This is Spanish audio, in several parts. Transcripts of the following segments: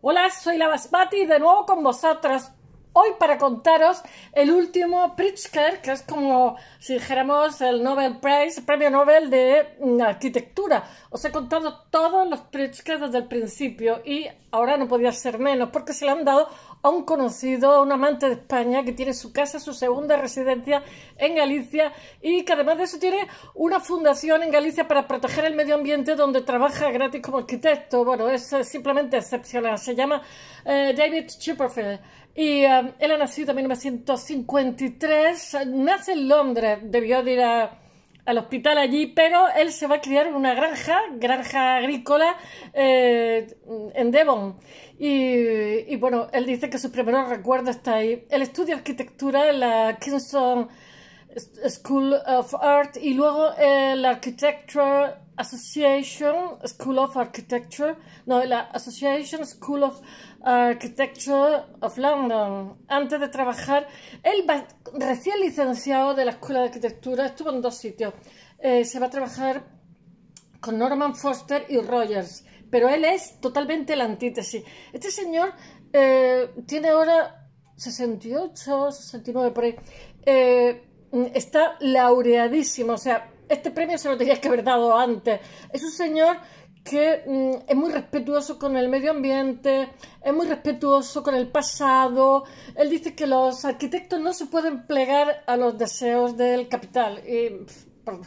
Hola, soy la y de nuevo con vosotras, Hoy para contaros el último Pritzker, que es como si dijéramos el Nobel Prize, premio Nobel de mm, arquitectura. Os he contado todos los Pritzker desde el principio y ahora no podía ser menos porque se le han dado a un conocido, a un amante de España que tiene su casa, su segunda residencia en Galicia y que además de eso tiene una fundación en Galicia para proteger el medio ambiente donde trabaja gratis como arquitecto. Bueno, es eh, simplemente excepcional. Se llama eh, David Chipperfield y eh, él ha nacido en 1953, nace en Londres, debió de a al hospital allí, pero él se va a criar en una granja, granja agrícola eh, en Devon. Y, bueno, él dice que su primer recuerdo está ahí. Él estudia arquitectura en la Kingston School of Art y luego eh, la Architecture Association, School of Architecture, no, la Association School of Architecture of London. Antes de trabajar, él recién licenciado de la Escuela de Arquitectura, estuvo en dos sitios. Eh, se va a trabajar con Norman Foster y Rogers, pero él es totalmente la antítesis. Este señor eh, tiene ahora 68, 69 por ahí. Mm, está laureadísimo, o sea, este premio se lo tenías que haber dado antes. Es un señor que mm, es muy respetuoso con el medio ambiente, es muy respetuoso con el pasado. Él dice que los arquitectos no se pueden plegar a los deseos del capital. Y,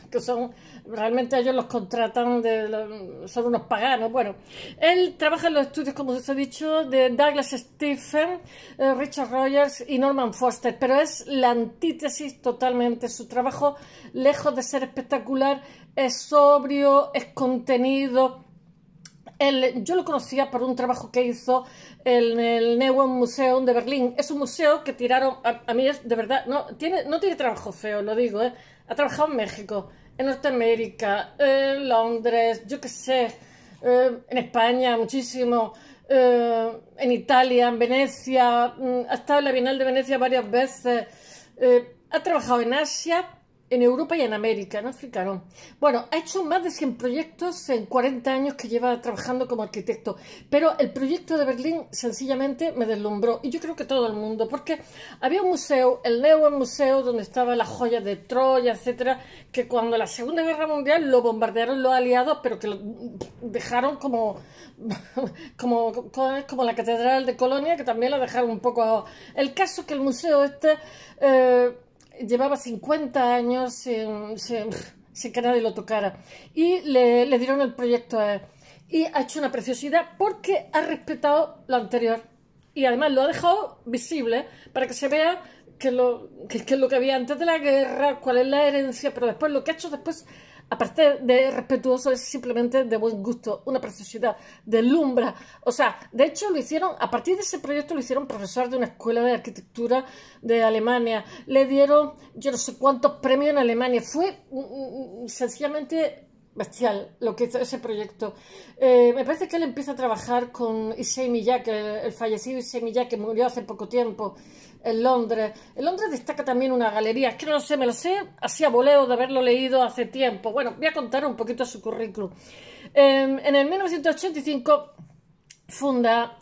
que son, realmente ellos los contratan, de, son unos paganos. Bueno, él trabaja en los estudios, como os he dicho, de Douglas Stephen, eh, Richard Rogers y Norman Foster, pero es la antítesis totalmente. Su trabajo, lejos de ser espectacular, es sobrio, es contenido, yo lo conocía por un trabajo que hizo en el Neuen Museum de Berlín. Es un museo que tiraron, a, mí es de verdad, no tiene, no tiene trabajo feo, lo digo, ¿eh? Ha trabajado en México, en Norteamérica, en Londres, yo qué sé, em, en España muchísimo, em, en Italia, en Venecia, mm, ha estado en la Bienal de Venecia varias veces, em, ha trabajado en Asia, en Europa y en América, en África no. Bueno, ha hecho más de 100 proyectos en 40 años que lleva trabajando como arquitecto, pero el proyecto de Berlín sencillamente me deslumbró, y yo creo que todo el mundo, porque había un museo, el Neuer Museo, donde estaba las joyas de Troya, etcétera, que cuando la Segunda Guerra Mundial lo bombardearon los aliados, pero que lo dejaron como, como, como la Catedral de Colonia, que también la dejaron un poco... El caso que el museo este... Eh, llevaba 50 años sin, que nadie lo tocara. Y le, dieron el proyecto a él. Y ha hecho una preciosidad porque ha respetado lo anterior. Y además lo ha dejado visible para que se vea que, lo, lo que había antes de la guerra, cuál es la herencia, pero después lo que ha hecho después aparte de respetuoso, es simplemente de buen gusto, una preciosidad, de lumbra. O sea, de hecho lo hicieron, a partir de ese proyecto lo hicieron profesor de una escuela de arquitectura de Alemania. Le dieron yo no sé cuántos premios en Alemania. Fue mm, mm, mm, sencillamente bestial lo que es ese proyecto. Eh, me parece que él empieza a trabajar con Issei Miyake, el, el fallecido Issei Miyake, murió hace poco tiempo en Londres. En Londres destaca también una galería, es que no lo sé, me lo sé, a voleo de haberlo leído hace tiempo. Bueno, voy a contar un poquito su currículum. en el 1985 funda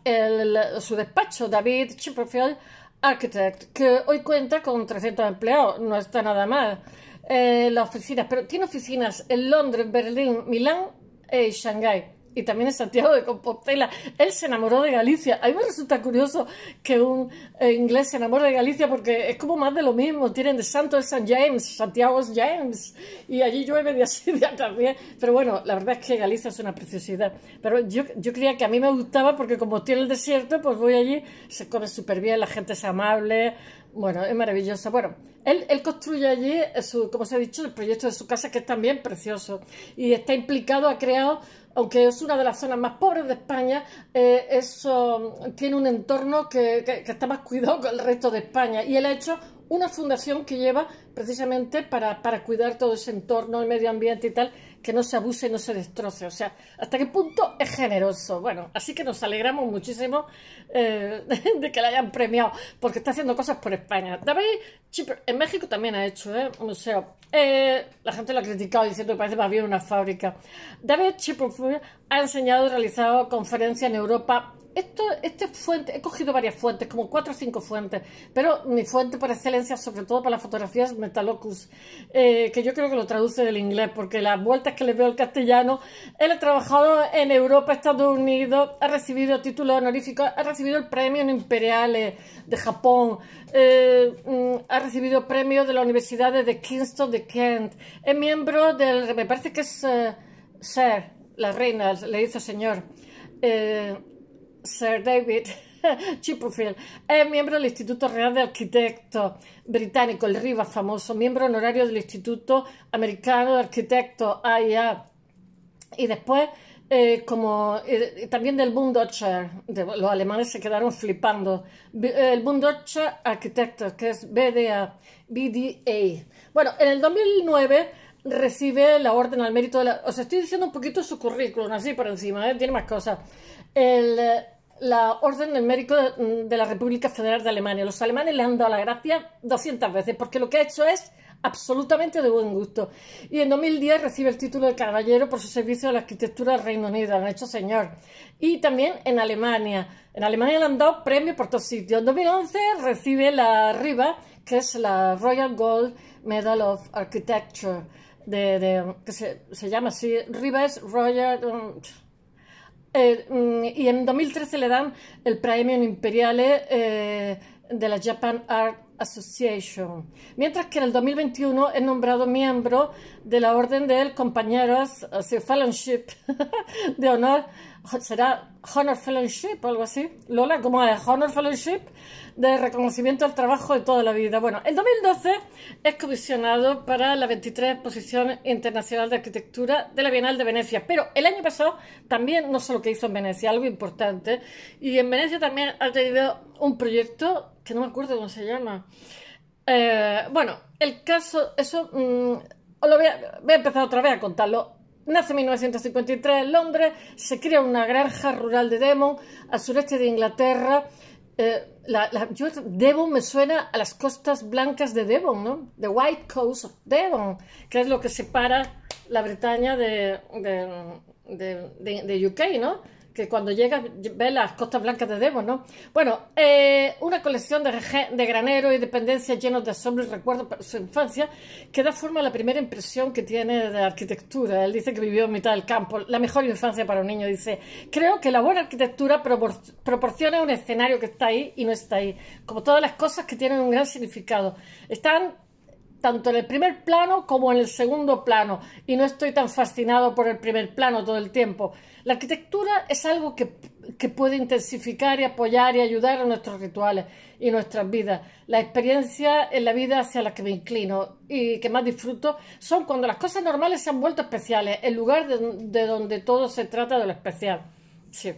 su despacho, David Chipperfield Architect, que hoy cuenta con 300 empleados, no está nada mal. Eh, las oficinas, pero tiene oficinas en Londres, Berlín, Milán eh, y Shanghái y también en Santiago de Compostela. Él se enamoró de Galicia. A mí me resulta curioso que un eh, inglés se enamore de Galicia porque es como más de lo mismo. Tienen de Santo de San James, Santiago es James, y allí llueve de así día también. Pero bueno, la verdad es que Galicia es una preciosidad. Pero yo, yo creía que a mí me gustaba porque como tiene el desierto, pues voy allí, se come súper bien, la gente es amable, bueno, es maravillosa. Bueno, él, construye allí, eh, su, como se ha dicho, el proyecto de su casa, que es también precioso. Y está implicado, ha creado, aunque es una de las zonas más pobres de España, eh, eso mm, tiene un entorno que, está más cuidado que el resto de España. Y él ha hecho una fundación que lleva precisamente para, para cuidar todo ese entorno, el medio ambiente y tal, que no se abuse y no se destroce. O sea, hasta qué punto es generoso. Bueno, así que nos alegramos muchísimo eh, de que la hayan premiado, porque está haciendo cosas por España. David Chipper, en México también ha hecho eh, un museo. Eh, la gente lo ha criticado diciendo que parece más bien una fábrica. David Chipper ha enseñado y realizado conferencias en Europa esto, este fuente, he cogido varias fuentes, como cuatro o cinco fuentes, pero mi fuente por excelencia, sobre todo para las fotografías es Metalocus, eh, que yo creo que lo traduce del inglés, porque las vueltas que le veo al castellano, él ha trabajado en Europa, Estados Unidos, ha recibido títulos honoríficos, ha recibido el premio en Imperiales eh, de Japón, eh, mm, ha recibido premio de la Universidad de Kingston de Kent, es miembro del, me parece que es Sir, la reina, le hizo señor. Eh, Sir David Chipperfield es miembro del Instituto Real de Arquitectos británico, el RIVA famoso, miembro honorario del Instituto Americano de Arquitectos, AIA, y después eh, como eh, también del Bundescher, los alemanes se quedaron flipando, eh, el Bundescher Arquitectos, que es BDA, BDA. Bueno, en el 2009 recibe la orden al mérito de la... estoy diciendo un poquito su currículum, así por encima, ¿eh? tiene más cosas. la orden del mérito de, la República Federal de Alemania. Los alemanes le han dado la gracia 200 veces, porque lo que ha hecho es absolutamente de buen gusto. Y en 2010 recibe el título de caballero por su servicio a la arquitectura del Reino Unido, han hecho señor. Y también en Alemania. En Alemania le han dado premios por todos sitios. En 2011 recibe la Riva, que es la Royal Gold Medal of Architecture de, que se, llama así, Rivers Roger... Mm, eh, mm, y en 2013 le dan el premio Imperial eh, de la Japan Art Association, mientras que en el 2021 es nombrado miembro de la Orden del Compañeros, eh, Fellowship de Honor será Honor Fellowship o algo así. Lola, ¿cómo es? Honor Fellowship de reconocimiento al trabajo de toda la vida. Bueno, el 2012 es comisionado para la 23 Exposición Internacional de Arquitectura de la Bienal de Venecia. Pero el año pasado también, no solo que hizo en Venecia, algo importante. Y en Venecia también ha tenido un proyecto que no me acuerdo cómo se llama. Eh, bueno, el caso, eso mm, lo voy a empezar otra vez a contarlo. Nace en 1953 en Londres, se crea una granja rural de Devon, al sureste de Inglaterra. Eh, la, Devon me suena a las costas blancas de Devon, ¿no? The White Coast of Devon, que es lo que separa la Bretaña de, de, de, de UK, ¿no? que cuando llega ve las costas blancas de Devon, ¿no? Bueno, eh, una colección de, de graneros y dependencias llenos de asombro y recuerdos para su infancia, que da forma a la primera impresión que tiene de la arquitectura. Él dice que vivió en mitad del campo, la mejor infancia para un niño. Dice, creo que la buena arquitectura proporciona un escenario que está ahí y no está ahí, como todas las cosas que tienen un gran significado. Están tanto en el primer plano como en el segundo plano y no estoy tan fascinado por el primer plano todo el tiempo. La arquitectura es algo que, puede intensificar y apoyar y ayudar a nuestros rituales y nuestras vidas. La experiencia en la vida hacia la que me inclino y que más disfruto son cuando las cosas normales se han vuelto especiales, el lugar de, de donde todo se trata de lo especial. Sí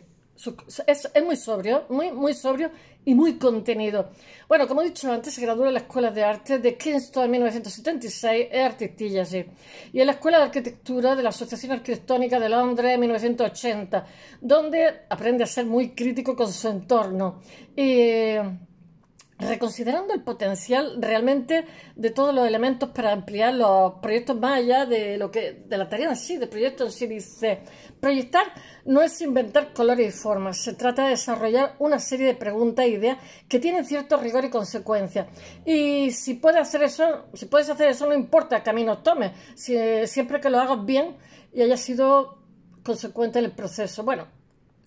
es, muy sobrio, muy, muy sobrio y muy contenido. Bueno, como he dicho antes, se graduó en la Escuela de Arte de Kingston en 1976, es artistilla, sí. Y en la Escuela de Arquitectura de la Asociación Arquitectónica de Londres en 1980, donde aprende a ser muy crítico con su entorno. Y reconsiderando el potencial realmente de todos los elementos para ampliar los proyectos más allá de lo que de la tarea en sí, de proyectos en sí dice proyectar no es inventar colores y formas, se trata de desarrollar una serie de preguntas e ideas que tienen cierto rigor y consecuencia. Y si puedes hacer eso, si puedes hacer eso no importa qué camino tomes, si, siempre que lo hagas bien y haya sido consecuente en el proceso. Bueno,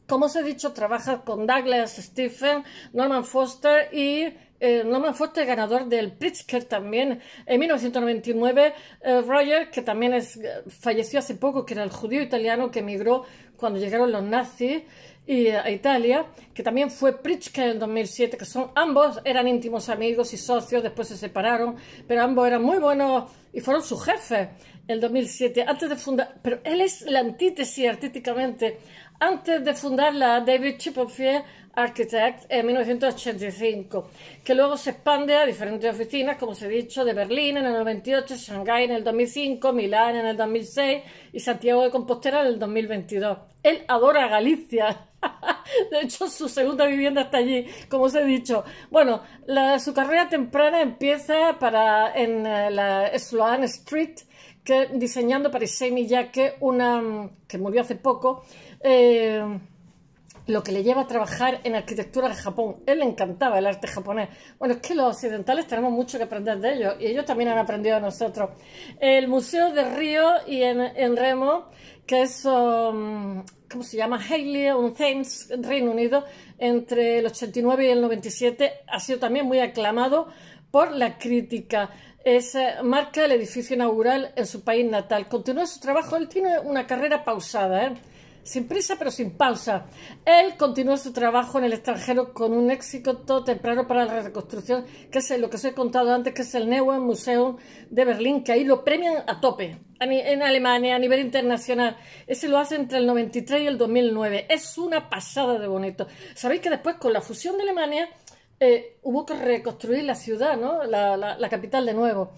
como os he dicho, trabaja con Douglas Stephen, Norman Foster y eh, más fuerte ganador del Pritzker también en 1999. Eh, Roger, que también es, eh, falleció hace poco, que era el judío italiano que emigró cuando llegaron los nazis eh, a Italia, que también fue Pritzker en 2007, que son ambos eran íntimos amigos y socios, después se separaron, pero ambos eran muy buenos y fueron sus jefes en 2007, antes de fundar. Pero él es la antítesis artísticamente antes de fundar la David Chipperfield Architect en 1985, que luego se expande a diferentes oficinas, como se he dicho, de Berlín en el 98, Shanghái en el 2005, Milán en el 2006 y Santiago de Compostela en el 2022. Él adora Galicia. De hecho, su segunda vivienda está allí, como os he dicho. Bueno, su carrera temprana empieza para, en eh, la Sloan Street, que, diseñando para Isemi Miyake... una, mm, que murió hace poco, eh, lo que le lleva a trabajar en arquitectura de Japón. Él le encantaba el arte japonés. Bueno, es que los occidentales tenemos mucho que aprender de ellos y ellos también han aprendido de nosotros. El Museo de Río y en, Remo, que es, um, ¿cómo se llama? Hayley, un Thames, Reino Unido, entre el 89 y el 97, ha sido también muy aclamado por la crítica. Es, eh, marca el edificio inaugural en su país natal. Continúa su trabajo, él tiene una carrera pausada, ¿eh? sin prisa pero sin pausa. Él continúa su trabajo en el extranjero con un éxito temprano para la reconstrucción, que es lo que os he contado antes, que es el Neuen Museum de Berlín, que ahí lo premian a tope en Alemania, a nivel internacional. Ese lo hace entre el 93 y el 2009. Es una pasada de bonito. Sabéis que después con la fusión de Alemania eh, hubo que reconstruir la ciudad, ¿no? la capital de nuevo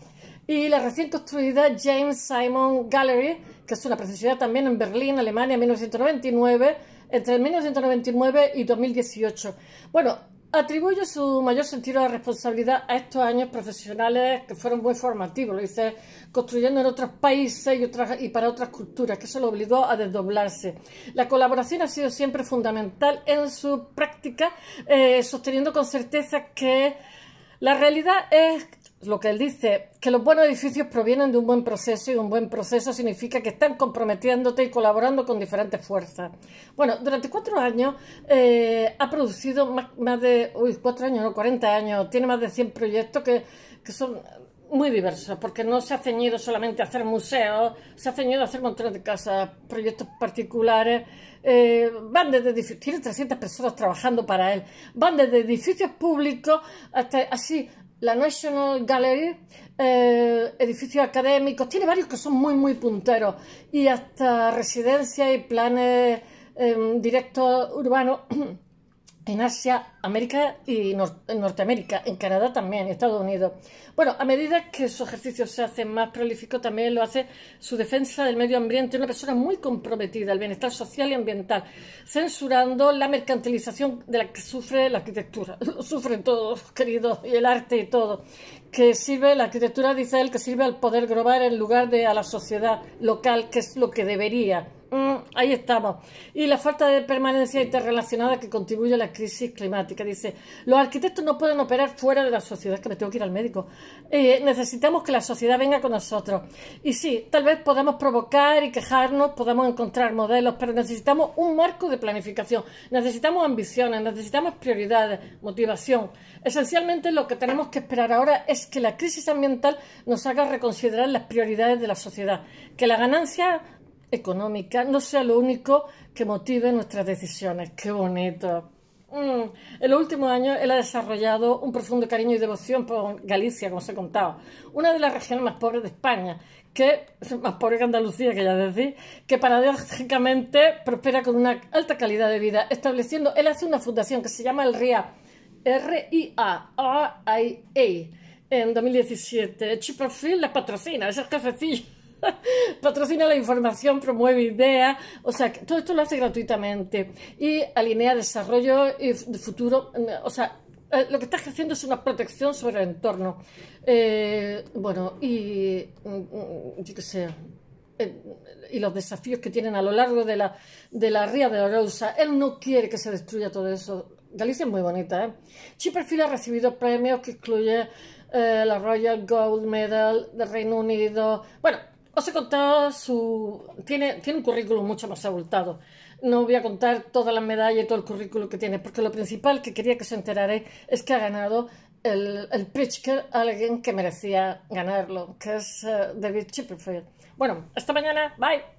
y la recién construida James Simon Gallery, que es una preciosidad también en Berlín, Alemania, 1999, entre 1999 y 2018. Bueno, atribuyo su mayor sentido de responsabilidad a estos años profesionales que fueron muy formativos, lo hice construyendo en otros países y, para otras culturas, que eso lo obligó a desdoblarse. La colaboración ha sido siempre fundamental en su práctica, eh, sosteniendo con certeza que la realidad es lo que él dice, que los buenos edificios provienen de un buen proceso y un buen proceso significa que están comprometiéndote y colaborando con diferentes fuerzas. Bueno, durante cuatro años eh, ha producido más, de, uy, cuatro años, no, cuarenta años, tiene más de 100 proyectos que, que son muy diversos, porque no se ha ceñido solamente a hacer museos, se ha ceñido a hacer montones de casas, proyectos particulares, eh, van desde tiene 300 personas trabajando para él, van desde edificios públicos hasta así la National Gallery, eh, edificios académicos, tiene varios que son muy, muy punteros y hasta residencias y planes em, directos urbanos en Asia, América y Norteamérica, en Canadá también, en Estados Unidos. Bueno, a medida que su ejercicio se hace más prolífico, también lo hace su defensa del medio ambiente, una persona muy comprometida, al bienestar social y ambiental, censurando la mercantilización de la que sufre la arquitectura. Lo sufren todos, queridos, y el arte y todo. Que sirve, la arquitectura, dice él, que sirve al poder global en lugar de a la sociedad local, que es lo que debería. Ahí estamos. Y la falta de permanencia interrelacionada que contribuye a la crisis climática. Dice, los arquitectos no pueden operar fuera de la sociedad, que me tengo que ir al médico. Eh, necesitamos que la sociedad venga con nosotros. Y sí, tal vez podamos provocar y quejarnos, podamos encontrar modelos, pero necesitamos un marco de planificación. Necesitamos ambiciones, necesitamos prioridades, motivación. Esencialmente lo que tenemos que esperar ahora es que la crisis ambiental nos haga reconsiderar las prioridades de la sociedad, que la ganancia económica no sea lo único que motive nuestras decisiones. ¡Qué bonito! Mm. En los últimos años él ha desarrollado un profundo cariño y devoción por Galicia, como os he contado, una de las regiones más pobres de España, que más pobre que Andalucía, que ya decís, que paradójicamente prospera con una alta calidad de vida, estableciendo, él hace una fundación que se llama el RIA, R-I-A, i a en 2017. Chiprofil la patrocina, es el Patrocina la información, promueve ideas, o sea, todo esto lo hace gratuitamente y alinea desarrollo y futuro, mm, o sea, eh, lo que está haciendo es una protección sobre el entorno. Eh, bueno, y mm, mm, yo qué sé, y los desafíos que tienen a lo largo de la, de la ría de la Él no quiere que se destruya todo eso. Galicia es muy bonita, ¿eh? Chipperfield ha recibido premios que incluye eh, la Royal Gold Medal del Reino Unido. Bueno, os he contado su... Tiene, tiene un currículum mucho más abultado. No voy a contar todas la medalla y todo el currículum que tiene, porque lo principal que quería que se enterara es que ha ganado el, el Pritzker a alguien que merecía ganarlo, que es eh, David Chipperfield. Bueno, hasta mañana. Bye.